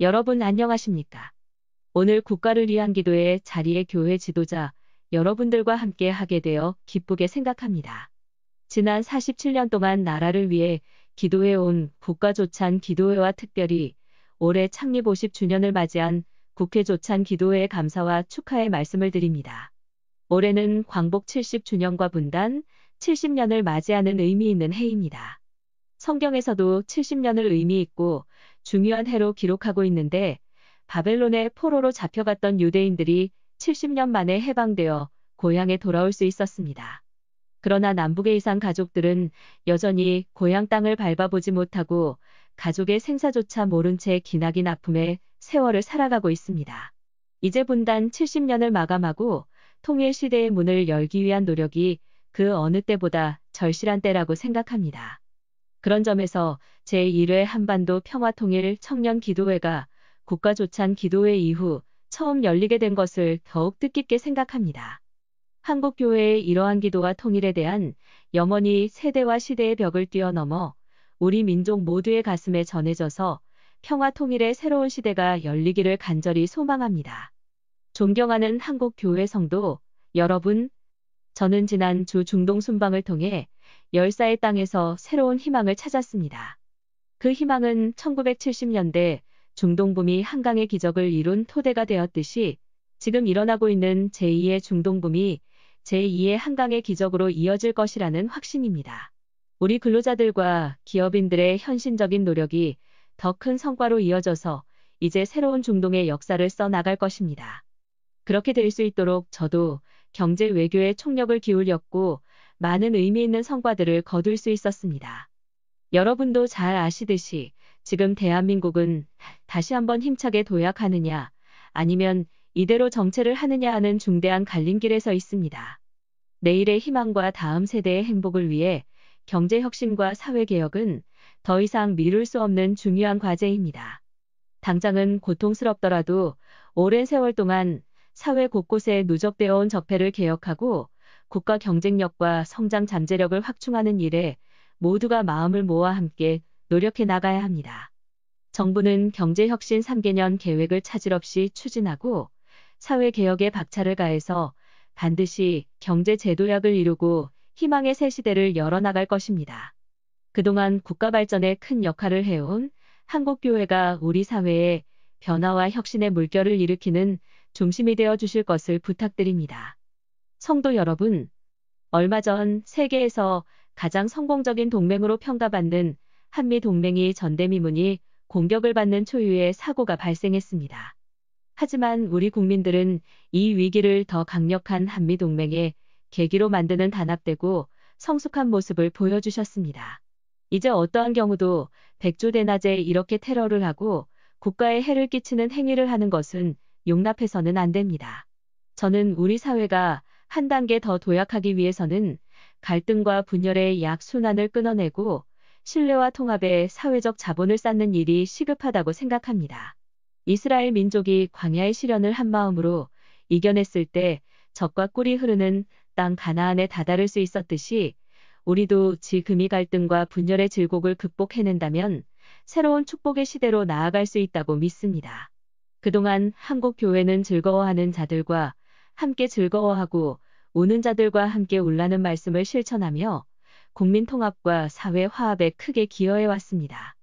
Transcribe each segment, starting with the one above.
여러분 안녕하십니까? 오늘 국가를 위한 기도의 자리에 교회 지도자 여러분들과 함께 하게 되어 기쁘게 생각합니다. 지난 47년 동안 나라를 위해 기도해온 국가조찬 기도회와 특별히 올해 창립 50주년을 맞이한 국회조찬 기도회의 감사와 축하의 말씀을 드립니다. 올해는 광복 70주년과 분단 70년을 맞이하는 의미 있는 해입니다. 성경에서도 70년을 의미 있고 중요한 해로 기록하고 있는데 바벨론의 포로로 잡혀갔던 유대인들이 70년 만에 해방되어 고향에 돌아올 수 있었습니다. 그러나 남북의 이상 가족들은 여전히 고향 땅을 밟아보지 못하고 가족의 생사조차 모른 채 기나긴 아픔에 세월을 살아가고 있습니다. 이제 분단 70년을 마감하고 통일 시대의 문을 열기 위한 노력이 그 어느 때보다 절실한 때라고 생각합니다. 그런 점에서 제1회 한반도 평화통일 청년기도회가 국가조찬 기도회 이후 처음 열리게 된 것을 더욱 뜻깊게 생각합니다. 한국교회의 이러한 기도와 통일에 대한 염원이 세대와 시대의 벽을 뛰어넘어 우리 민족 모두의 가슴에 전해져서 평화 통일의 새로운 시대가 열리기를 간절히 소망합니다. 존경하는 한국교회 성도 여러분, 저는 지난 주 중동 순방을 통해 열사의 땅에서 새로운 희망을 찾았습니다. 그 희망은 1970년대 중동붐이 한강의 기적을 이룬 토대가 되었듯이 지금 일어나고 있는 제2의 중동붐이 제2의 한강의 기적으로 이어질 것이라는 확신입니다. 우리 근로자들과 기업인들의 현신적인 노력이 더 큰 성과로 이어져서 이제 새로운 중동의 역사를 써나갈 것입니다. 그렇게 될 수 있도록 저도 경제 외교에 총력을 기울였고 많은 의미 있는 성과들을 거둘 수 있었습니다. 여러분도 잘 아시듯이 지금 대한민국은 다시 한번 힘차게 도약하느냐 아니면 이대로 정체를 하느냐 하는 중대한 갈림길에 서 있습니다. 내일의 희망과 다음 세대의 행복을 위해 경제혁신과 사회개혁은 더 이상 미룰 수 없는 중요한 과제입니다. 당장은 고통스럽더라도 오랜 세월 동안 사회 곳곳에 누적되어 온 적폐를 개혁하고 국가 경쟁력과 성장 잠재력을 확충하는 일에 모두가 마음을 모아 함께 노력해 나가야 합니다. 정부는 경제혁신 3개년 계획을 차질 없이 추진하고 사회개혁에 박차를 가해서 반드시 경제제도약을 이루고 희망의 새 시대를 열어나갈 것입니다. 그동안 국가 발전에 큰 역할을 해온 한국교회가 우리 사회에 변화와 혁신의 물결을 일으키는 중심이 되어 주실 것을 부탁드립니다. 성도 여러분, 얼마 전 세계에서 가장 성공적인 동맹으로 평가받는 한미 동맹이 전대미문이 공격을 받는 초유의 사고가 발생했습니다. 하지만 우리 국민들은 이 위기를 더 강력한 한미 동맹의 계기로 만드는 단합되고 성숙한 모습을 보여주셨습니다. 이제 어떠한 경우도 백조대낮에 이렇게 테러를 하고 국가에 해를 끼치는 행위를 하는 것은 용납해서는 안 됩니다. 저는 우리 사회가 한 단계 더 도약하기 위해서는 갈등과 분열의 약순환을 끊어내고 신뢰와 통합의 사회적 자본을 쌓는 일이 시급하다고 생각합니다. 이스라엘 민족이 광야의 시련을 한 마음으로 이겨냈을 때 적과 꿀이 흐르는 땅 가나안에 다다를 수 있었듯이 우리도 지금이 갈등과 분열의 질곡을 극복해낸다면 새로운 축복의 시대로 나아갈 수 있다고 믿습니다. 그동안 한국 교회는 즐거워하는 자들과 함께 즐거워하고 오는 자들과 함께 울라는 말씀을 실천하며 국민 통합과 사회 화합에 크게 기여해 왔습니다.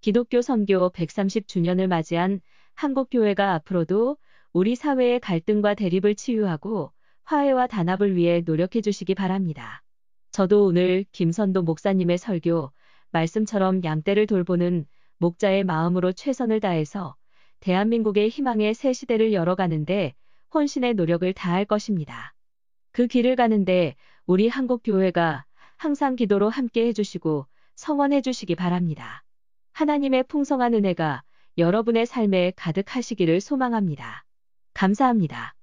기독교 선교 130주년을 맞이한 한국교회가 앞으로도 우리 사회의 갈등과 대립을 치유하고 화해와 단합을 위해 노력해 주시기 바랍니다. 저도 오늘 김선도 목사님의 설교, 말씀처럼 양떼를 돌보는 목자의 마음으로 최선을 다해서 대한민국의 희망의 새 시대를 열어가는데 혼신의 노력을 다할 것입니다. 그 길을 가는데 우리 한국교회가 항상 기도로 함께 해주시고 성원해 주시기 바랍니다. 하나님의 풍성한 은혜가 여러분의 삶에 가득하시기를 소망합니다. 감사합니다.